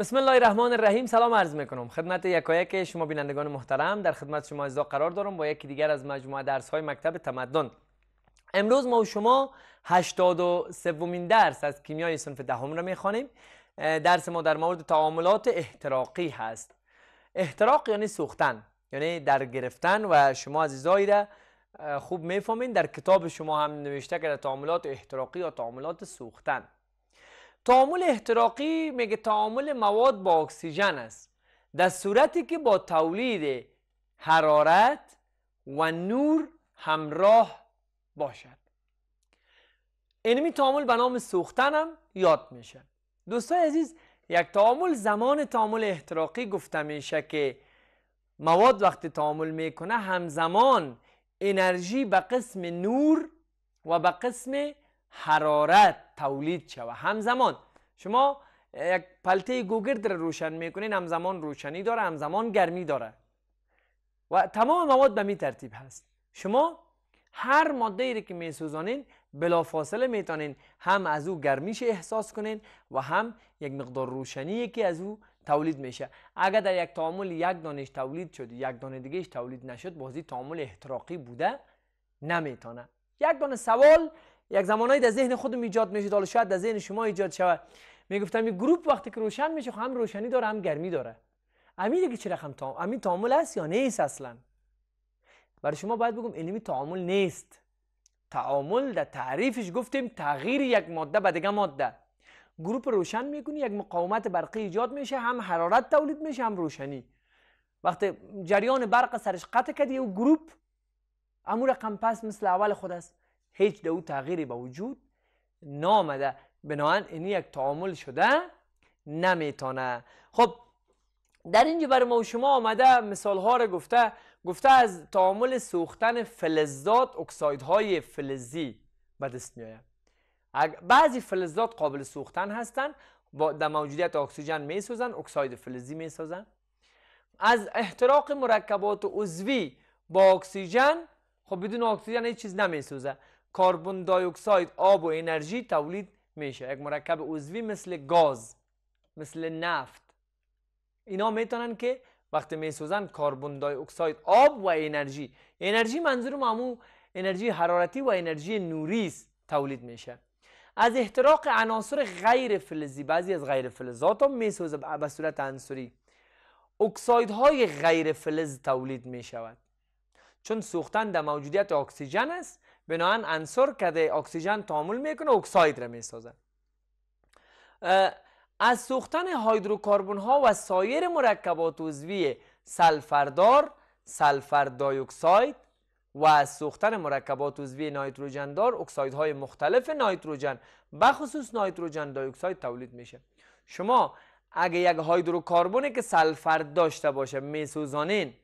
بسم الله الرحمن الرحیم سلام عرض میکنم خدمت یکایک شما بینندگان محترم در خدمت شما ازدا قرار دارم با یکی دیگر از مجموعه درس های مکتب تمدن امروز ما و شما 83 سومین درس از کیمیای صنف دهم را میخوانیم درس ما در مورد تعاملات احتراقی هست احتراق یعنی سوختن یعنی در گرفتن و شما عزیزایی را خوب میفهمین در کتاب شما هم نوشته کرده تعاملات احتراقی یا تعاملات سوختن تعامل احتراقی میگه تعامل مواد با اکسیژن است در صورتی که با تولید حرارت و نور همراه باشد اینمی تعامل به نام سوختن هم یاد میشه دوستای عزیز یک تعامل زمان تعامل احتراقی گفته میشه که مواد وقتی تعامل میکنه همزمان انرژی به قسم نور و به قسم حرارت تولید شود همزمان شما یک پلته گوگرد رو روشن میکنین همزمان روشنی داره همزمان گرمی داره و تمام مواد به می ترتیب هست شما هر ماده ای که میسوزانین بلافاصله میتونین هم از او گرمیش احساس کنین و هم یک مقدار روشنی که از او تولید میشه اگر در یک تعامل یک دانش تولید شد یک دانه دیگهش تولید نشد بازی تعامل احتراقی بوده نمیتونه یک دانه سوال یک زمانایی در ذهن خودم ایجاد میشه حالا شاید در ذهن شما ایجاد شود میگفتم این گروپ وقتی که روشن میشه خب هم روشنی داره هم گرمی داره امیده که چه رقم تام امین تعامل است یا نیست اصلا برای شما باید بگم علمی تعامل نیست تعامل در تعریفش گفتیم تغییر یک ماده به دیگه ماده گروپ روشن میکنی یک مقاومت برقی ایجاد میشه هم حرارت تولید میشه هم روشنی وقتی جریان برق سرش قطع کردی و گروپ امور رقم پس مثل اول خود است هیچ در او تغییری به وجود نامده بنابراین این یک تعامل شده نمیتانه خب در اینجا بر ما و شما آمده مثال ها رو گفته گفته از تعامل سوختن فلزات های فلزی به دست می بعضی فلزات قابل سوختن هستند با در موجودیت اکسیژن می سوزن اکساید فلزی می از احتراق مرکبات عضوی با اکسیژن خب بدون اکسیژن هیچ چیز نمی کاربون دایوکساید آب و انرژی تولید میشه یک مرکب عضوی مثل گاز مثل نفت اینا میتونن که وقتی میسوزن کاربون دای آب و انرژی انرژی منظور معمو انرژی حرارتی و انرژی نوری است تولید میشه از احتراق عناصر غیر فلزی بعضی از غیر فلزات هم میسوزه به صورت عنصری اکسایدهای غیر فلز تولید میشود چون سوختن در موجودیت اکسیژن است بنابراین انصر که اکسیژن تعامل میکنه اکساید را میسازه از سوختن هایدروکاربون ها و سایر مرکبات عضوی سلفردار سلفر دایوکساید و از سوختن مرکبات عضوی نایتروجندار اکسایدهای مختلف نایتروجن بخصوص نایتروجن دایوکساید تولید میشه شما اگه یک هایدروکاربونی که سلفر داشته باشه میسوزانین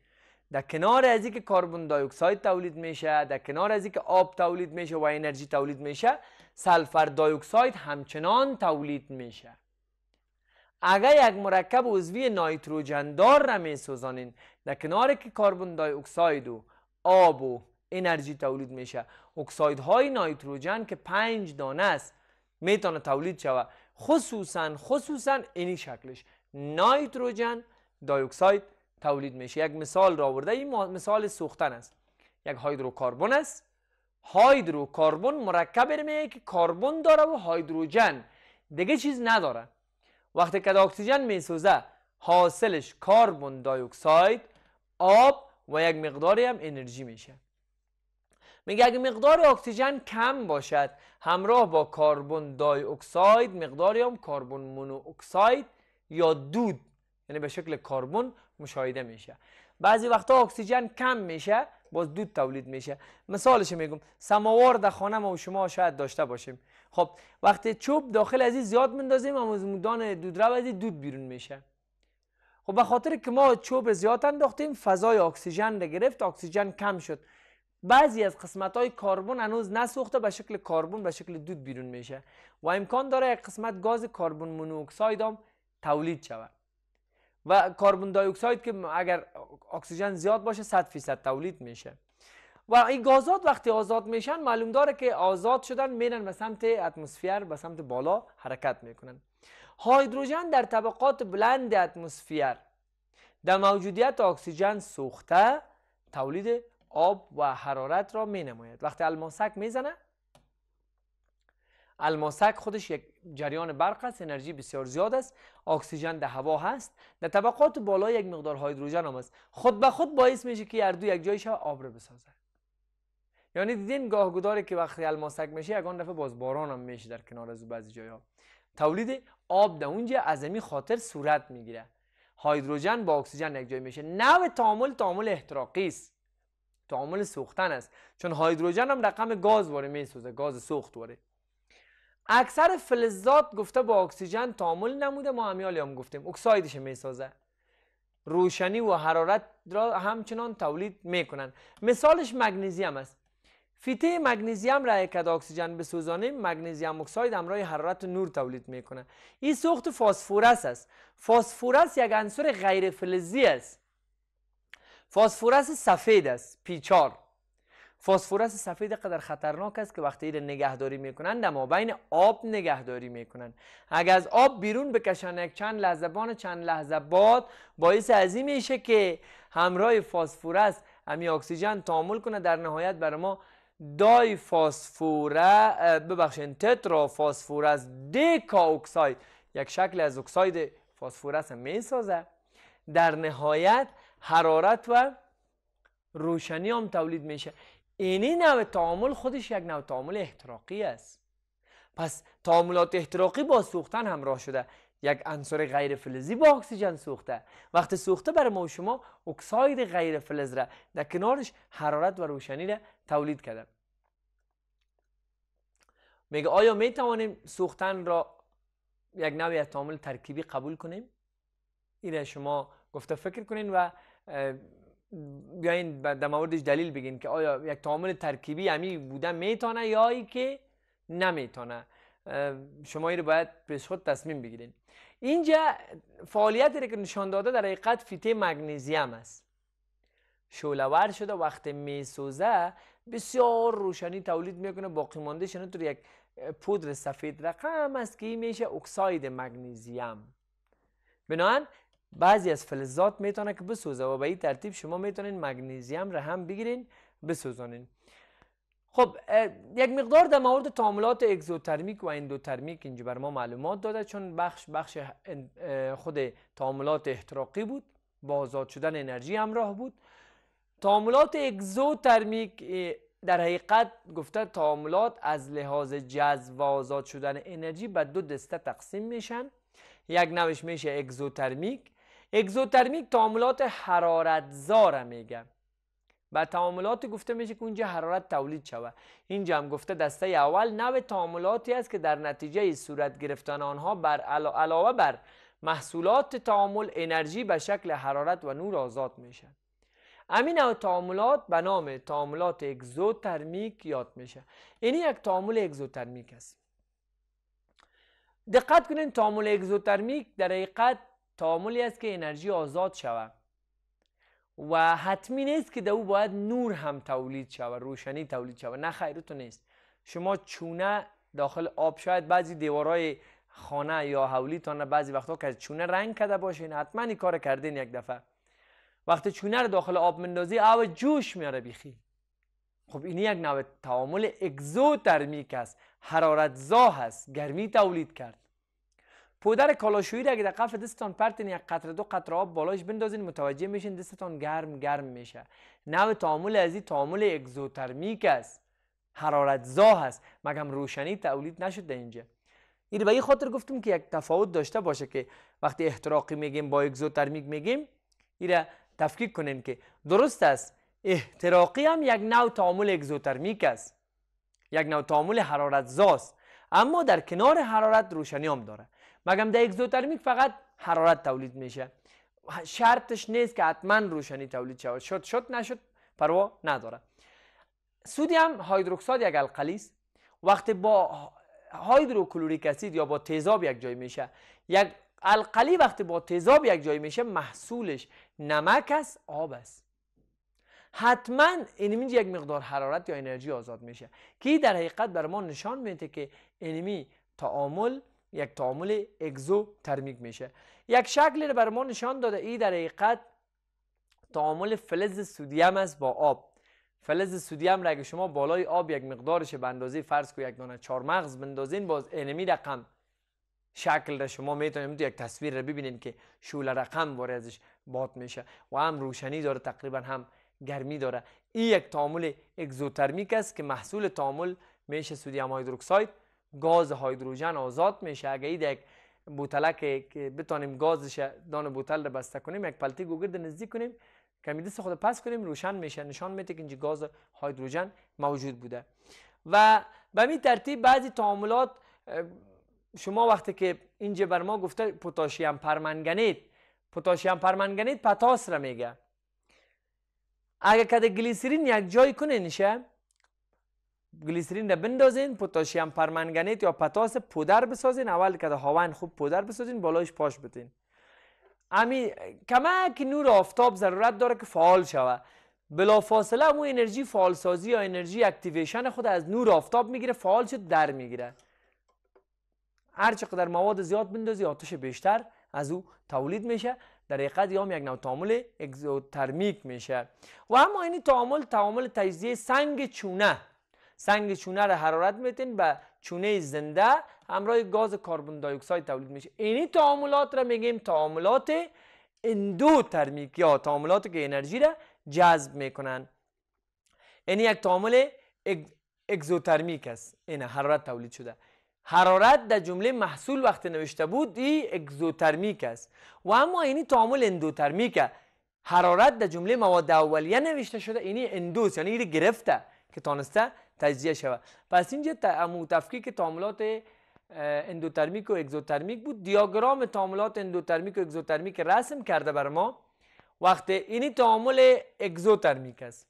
در کنار از که کربن دایوکساید تولید میشه در کنار از که آب تولید میشه و انرژی تولید میشه سلفر دی همچنان تولید میشه اگر یک مرکب عضوی نایتروجندار را میسوزانین سوزانین در کنار که کربن دایوکساید و آب و انرژی تولید میشه های نایتروجن که پنج دانه است میتونه تولید شوه خصوصا خصوصا اینی شکلش نایتروجن دایوکساید تولید میشه یک مثال را آورده این مثال سوختن است یک هایدروکاربن است هایدروکاربن مرکب میگه که کاربون داره و هایدروژن دیگه چیز نداره وقتی که اکسیژن میسوزه حاصلش کاربن دای اکساید آب و یک مقداری هم انرژی میشه میگه اگه مقدار اکسیژن کم باشد همراه با کاربن دای اکساید مقداری هم کاربن مونو یا دود یعنی به شکل کربن مشاهده میشه بعضی وقتا اکسیژن کم میشه باز دود تولید میشه مثالش میگم سماوار در خانه ما و شما شاید داشته باشیم خب وقتی چوب داخل از این زیاد مندازیم اما از مدان رو دود بیرون میشه خب به خاطر که ما چوب زیاد انداختیم فضای اکسیژن رو گرفت اکسیژن کم شد بعضی از قسمت های کربن هنوز نسوخته به شکل کربن به شکل دود بیرون میشه و امکان داره قسمت گاز کربن مونوکساید تولید شود و کاربون دی که اگر اکسیژن زیاد باشه 100 فیصد تولید میشه و این گازات وقتی آزاد میشن معلوم داره که آزاد شدن میرن به سمت اتمسفیر به سمت بالا حرکت میکنن هایدروژن در طبقات بلند اتمسفیر در موجودیت اکسیژن سوخته تولید آب و حرارت را می نماید وقتی الماسک میزنه الماسک خودش یک جریان برق است انرژی بسیار زیاد است اکسیژن در هوا هست در طبقات بالا یک مقدار هیدروژن هم است خود به خود باعث میشه که هر دو یک جایش آبره بسازه. یعنی دیدین گاه گداری که وقتی الماسک میشه اون دفعه باز باران هم میشه در کنار از بعضی جایها تولید آب در اونجا از این خاطر صورت میگیره هیدروژن با اکسیژن یک جای میشه نوع تعامل تعامل احتراقی است تعامل سوختن است چون هیدروژن هم رقم گاز واره میسوزه گاز سوخت واره اکثر فلزات گفته با اکسیژن تعامل نموده ما همیالیام هم گفتیم اکسایدش میسازه روشنی و حرارت را همچنان تولید میکنن مثالش مگنیزیم است فیته مگنیزیم را اکد اکسیژن بسوزانیم مگنیزیم اکساید همراه حرارت و نور تولید میکنه این سوخت فاسفورس است فاسفورس یک عنصر غیر فلزی است فاسفورس سفید است پیچار فسفورس سفید قدر خطرناک است که وقتی این نگهداری میکنن در مابین آب نگهداری میکنن اگر از آب بیرون بکشن یک چند لحظه بان چند لحظه باد باعث عظیم میشه که همراه فسفورس همی اکسیژن تعامل کنه در نهایت بر ما دای فسفوره ببخشین تترا فسفورس دیکا اکساید یک شکل از اکساید فسفورس میسازه در نهایت حرارت و روشنی هم تولید میشه اینی نوع تعامل خودش یک نوع تعامل احتراقی است پس تعاملات احتراقی با سوختن همراه شده یک عنصر غیر فلزی با اکسیژن سوخته وقتی سوخته بر ما و شما اکساید غیر فلز را در کنارش حرارت و روشنی را تولید کرده میگه آیا می توانیم سوختن را یک نوع تعامل ترکیبی قبول کنیم این شما گفته فکر کنین و بیاین در موردش دلیل بگین که آیا یک تعامل ترکیبی همی بوده میتونه یا ای که نمیتونه شما رو باید پیش خود تصمیم بگیرین اینجا فعالیت که نشان داده در حقیقت فیته مگنیزیم است شولور شده وقت میسوزه بسیار روشنی تولید میکنه باقی مانده شده تو یک پودر سفید رقم است که این میشه اکساید مگنیزیم بنابراین بعضی از فلزات میتونه که بسوزه و به این ترتیب شما میتونین مگنیزیم را هم بگیرین بسوزانین خب یک مقدار در مورد تعاملات اگزوترمیک و اندوترمیک اینجا بر ما معلومات داده چون بخش بخش خود تعاملات احتراقی بود با آزاد شدن انرژی همراه بود تعاملات اگزوترمیک در حقیقت گفته تعاملات از لحاظ جذب و آزاد شدن انرژی به دو دسته تقسیم میشن یک نوش میشه اگزوترمیک اگزوترمیک تعاملات حرارت هم میگن و تعاملات گفته میشه که اونجا حرارت تولید شود اینجا هم گفته دسته اول نوع تعاملاتی است که در نتیجه صورت گرفتن آنها بر علاوه بر محصولات تعامل انرژی به شکل حرارت و نور آزاد میشه امین نوع تعاملات به نام تعاملات اگزوترمیک یاد میشه این یک تعامل اگزوترمیک است دقت کنین تعامل اگزوترمیک در حقیقت تعاملی است که انرژی آزاد شوه و حتمی نیست که در او باید نور هم تولید شود روشنی تولید شود نه خیر تو نیست شما چونه داخل آب شاید بعضی دیوارای خانه یا تونه بعضی وقتها که از چونه رنگ کرده باشین حتما این کار کردین یک دفعه وقتی چونه رو داخل آب مندازی آب جوش میاره بیخی خب این یک نوع تعامل اگزوترمیک است حرارت زا هست گرمی تولید کرد پودر کالاشویی را اگه در قف دستتان پرتین یک قطره دو قطره آب بالاش بندازین متوجه میشین دستتان گرم گرم میشه نو تعامل از این تعامل اگزوترمیک است حرارت زا هست مگم روشنی تولید نشد اینجا این به این خاطر گفتم که یک تفاوت داشته باشه که وقتی احتراقی میگیم با اگزوترمیک میگیم این تفکیک کنین که درست است احتراقی هم یک نوع تعامل اگزوترمیک است یک نوع تعامل زاست اما در کنار حرارت روشنی هم داره مگم در اگزوترمیک فقط حرارت تولید میشه شرطش نیست که حتما روشنی تولید شود شد شد نشد پروا نداره هم هایدروکساد یک القلی وقتی با هایدروکلوریک اسید یا با تیزاب یک جای میشه یک القلی وقتی با تیزاب یک جای میشه محصولش نمک است آب است حتما انمی یک مقدار حرارت یا انرژی آزاد میشه که در حقیقت بر ما نشان میده که انمی تعامل یک تعامل ترمیک میشه یک شکلی رو بر ما نشان داده ای در حقیقت تعامل فلز سودیم است با آب فلز سودیم را اگه شما بالای آب یک مقدارش به اندازه فرض کو یک دانه چهار مغز بندازین باز انمی رقم شکل را شما میتونید یک تصویر را ببینید که شول رقم وارد ازش باد میشه و هم روشنی داره تقریبا هم گرمی داره این یک تعامل اگزوترمیک است که محصول تعامل میشه سودیم هایدروکساید گاز هایدروژن آزاد میشه اگه یک بوتله که بتانیم گازش دان بوتل رو بسته کنیم یک پلتی گوگرد نزدیک کنیم کمی دست خود پس کنیم روشن میشه نشان میده که اینجا گاز هایدروژن موجود بوده و به این ترتیب بعضی تعاملات شما وقتی که اینجا بر ما گفته پوتاشیم پرمنگنید پوتاشیم پرمنگنید پتاس را میگه اگر کد گلیسرین یک جای کنه نشه گلیسرین رو بندازین پوتاشیم پرمنگنیت یا پتاس پودر بسازین اول که هاون خوب پودر بسازین بالایش پاش بتین امی کمک نور آفتاب ضرورت داره که فعال شوه بلا فاصله مو انرژی فعال سازی یا انرژی اکتیویشن خود از نور آفتاب میگیره فعال شد در میگیره هر چقدر مواد زیاد بندازی آتش بیشتر از او تولید میشه در حقیقت یا یک نوع تعامل اگزوترمیک میشه و اما این تعامل تعامل تجزیه سنگ چونه سنگ چونه رو حرارت میتین به چونه زنده همراه گاز کربن دی اکساید تولید میشه اینی تعاملات را میگیم تعاملات اندو ترمیک یا تعاملات که انرژی را جذب میکنن یعنی یک تعامل اگزوترمیک است این حرارت تولید شده حرارت در جمله محصول وقتی نوشته بود ای اگزوترمیک است و اما اینی تعامل اندوترمیک است حرارت در جمله مواد اولیه نوشته شده اینی اندوس یعنی گرفته که تانسته تجزیه شود پس اینجا امو تفکیک تعاملات اندوترمیک و اگزوترمیک بود دیاگرام تعاملات اندوترمیک و اگزوترمیک رسم کرده بر ما وقت اینی تعامل اگزوترمیک است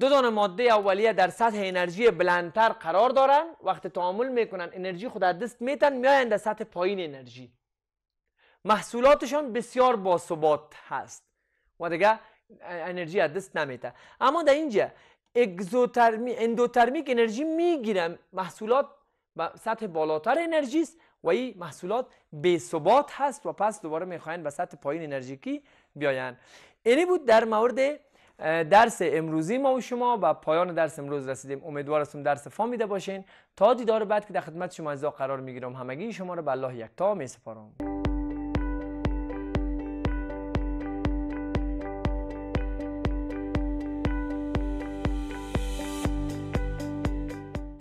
دو دانه ماده اولیه در سطح انرژی بلندتر قرار دارن وقتی تعامل میکنن انرژی خود از دست میتن میاین در سطح پایین انرژی محصولاتشان بسیار باثبات هست و دیگه انرژی از دست نمیته اما در اینجا اگزوترمی اندوترمیک انرژی میگیرم محصولات به سطح بالاتر انرژی است و این محصولات به ثبات هست و پس دوباره میخواین به سطح پایین انرژیکی بیاین اینی بود در مورد درس امروزی ما و شما و پایان درس امروز رسیدیم امیدوار هستم درس فهمیده باشین تا دیدار بعد که در خدمت شما از قرار میگیرم همگی شما رو به الله یکتا میسپارم